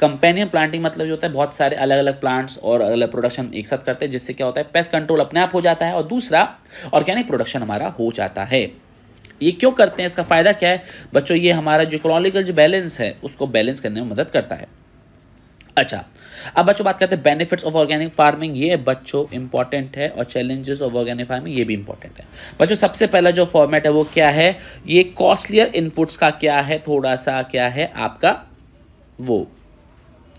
कंपेनियन प्लांटिंग मतलब जो होता है बहुत सारे अलग अलग प्लांट्स और अलग अलग प्रोडक्शन एक साथ करते हैं जिससे क्या होता है पेस्ट कंट्रोल अपने आप हो जाता है और दूसरा ऑर्गेनिक प्रोडक्शन हमारा हो जाता है ये क्यों करते हैं इसका फ़ायदा क्या है बच्चों ये हमारा जो इकोलॉजिकल जो बैलेंस है उसको बैलेंस करने में मदद करता है अच्छा अब बच्चों बात करते हैं बेनिफिट्स ऑफ ऑर्गेनिक फार्मिंग ये बच्चों इंपॉर्टेंट है और चैलेंजेस ऑफ ऑर्गेनिक फार्मिंग ये भी इंपॉर्टेंट है बच्चों सबसे पहला जो फॉर्मेट है वो क्या है ये कॉस्टलियर इनपुट्स का क्या है थोड़ा सा क्या है आपका वो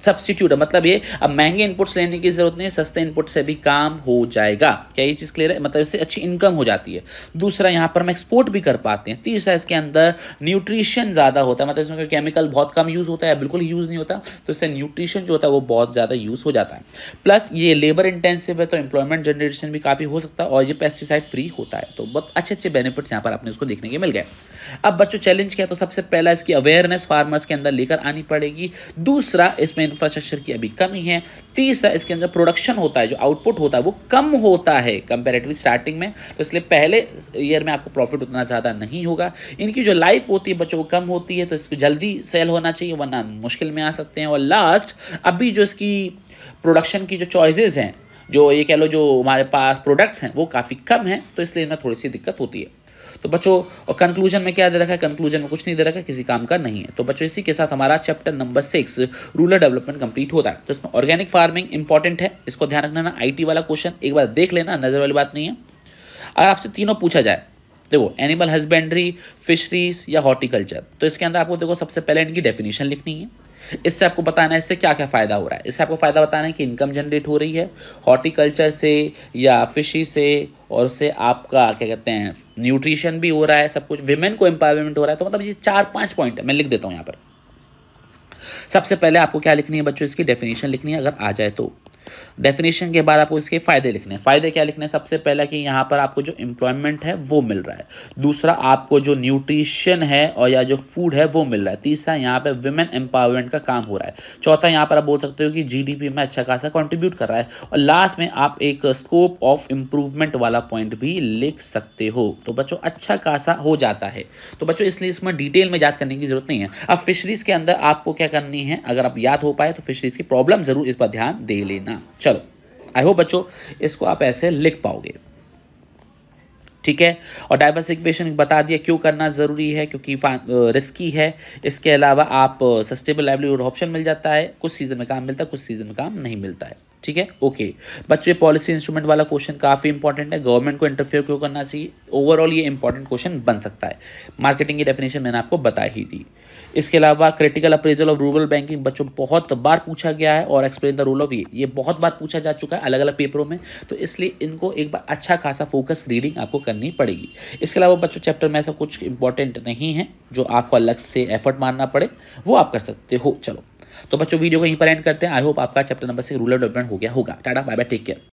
है मतलब ये अब महंगे इनपुट्स लेने की जरूरत नहीं है सस्ते इनपुट से भी काम हो जाएगा क्या ये चीज़ क्लियर है मतलब इससे अच्छी इनकम हो जाती है दूसरा यहाँ पर हम एक्सपोर्ट भी कर पाते हैं तीसरा इसके अंदर न्यूट्रिशन ज़्यादा होता है मतलब इसमें केमिकल बहुत कम यूज़ होता है बिल्कुल यूज़ नहीं होता तो इससे न्यूट्रिशन जो होता है वो बहुत ज़्यादा यूज़ हो जाता है प्लस ये लेबर इंटेंसिव है तो एम्प्लॉयमेंट जनरेशन भी काफ़ी हो सकता है और ये पेस्टिसाइड फ्री होता है तो बहुत अच्छे अच्छे बेनिफिट्स यहाँ पर आपने उसको देखने के मिल गए अब बच्चों चैलेंज क्या है तो सबसे पहला इसकी अवेयरनेस फार्मर्स के अंदर लेकर आनी पड़ेगी दूसरा इसमें इंफ्रास्ट्रक्चर की अभी कमी है तीसरा इसके अंदर प्रोडक्शन होता है जो आउटपुट होता है वो कम होता है कंपेरेटिवली स्टार्टिंग में तो इसलिए पहले ईयर में आपको प्रॉफिट उतना ज़्यादा नहीं होगा इनकी जो लाइफ होती है बच्चों को कम होती है तो इसको जल्दी सेल होना चाहिए वरना मुश्किल में आ सकते हैं और लास्ट अभी जो इसकी प्रोडक्शन की जो चॉइसेस हैं जो ये कह लो जो हमारे पास प्रोडक्ट्स हैं वो काफ़ी कम हैं तो इसलिए इनमें थोड़ी सी दिक्कत होती है तो बच्चों और कंक्लूजन में क्या दे रखा है कंक्लूजन में कुछ नहीं दे रखा है किसी काम का नहीं है तो बच्चों इसी के साथ हमारा chapter number six rural development complete होता है तो इसमें ऑर्गेनिक फार्मिंग इंपॉर्टेंट है इसको ध्यान रखना ना आई वाला क्वेश्चन एक बार देख लेना नजर वाली बात नहीं है अगर आपसे तीनों पूछा जाए देखो एनिमल हस्बेंड्री फिशरीज या हॉर्टिकल्चर तो इसके अंदर आपको देखो सबसे पहले इनकी डेफिनेशन लिखनी है इससे आपको बताना है इससे क्या क्या फ़ायदा हो रहा है इससे आपको फ़ायदा बताना है कि इनकम जनरेट हो रही है हॉर्टिकल्चर से या फिशी से और उससे आपका क्या कहते हैं न्यूट्रिशन भी हो रहा है सब कुछ विमेन को एम्पावरमेंट हो रहा है तो मतलब ये चार पांच पॉइंट है मैं लिख देता हूँ यहाँ पर सबसे पहले आपको क्या लिखनी है बच्चों इसकी डेफिनेशन लिखनी है अगर आ जाए तो डेफिनेशन के बाद आपको इसके फ़ायदे लिखने हैं फ़ायदे क्या लिखने हैं सबसे पहला कि यहाँ पर आपको जो एम्प्लॉयमेंट है वो मिल रहा है दूसरा आपको जो न्यूट्रिशन है और या जो फूड है वो मिल रहा है तीसरा यहाँ पर वुमेन एम्पावरमेंट का काम हो रहा है चौथा यहाँ पर आप बोल सकते हो कि जी में अच्छा खासा कॉन्ट्रीब्यूट कर रहा है और लास्ट में आप एक स्कोप ऑफ इम्प्रूवमेंट वाला पॉइंट भी लिख सकते हो तो बच्चों अच्छा खासा हो जाता है तो बच्चों इसलिए इसमें डिटेल में याद करने की ज़रूरत नहीं है अब फिशरीज़ के अंदर आपको क्या करनी है अगर आप याद हो पाए तो फिशरीज़ की प्रॉब्लम ज़रूर इस पर ध्यान दे लेना लिखना चलो आई होप बच्चों इसको आप ऐसे लिख पाओगे ठीक है और डाइवर्सिफिकेशन बता दिया क्यों करना ज़रूरी है क्योंकि रिस्की है इसके अलावा आप सस्टेबल लाइवलीहुड ऑप्शन मिल जाता है कुछ सीज़न में काम मिलता है कुछ सीज़न में काम नहीं मिलता है ठीक है ओके बच्चों ये पॉलिसी इंस्ट्रूमेंट वाला क्वेश्चन काफ़ी इंपॉर्टेंट है गवर्नमेंट को इंटरफेयर क्यों करना चाहिए ओवरऑल ये इंपॉर्टेंट क्वेश्चन बन सकता है मार्केटिंग की डेफिनेशन मैंने आपको बता ही दी इसके अलावा critical appraisal of rural banking बच्चों बहुत बार पूछा गया है और एक्सप्लेन द रूल ऑफ ये ये बहुत बार पूछा जा चुका है अलग अलग पेपरों में तो इसलिए इनको एक बार अच्छा खासा फोकस रीडिंग आपको करनी पड़ेगी इसके अलावा बच्चों चैप्टर में ऐसा कुछ इंपॉर्टेंट नहीं है जो आपको अलग से एफर्ट मारना पड़े वो आप कर सकते हो चलो तो बच्चों वीडियो को यहीं पर एंड करते हैं आई होप आपका चैप्टर नंबर से रूरल डेवलपमेंट हो गया होगा tata bye bye take care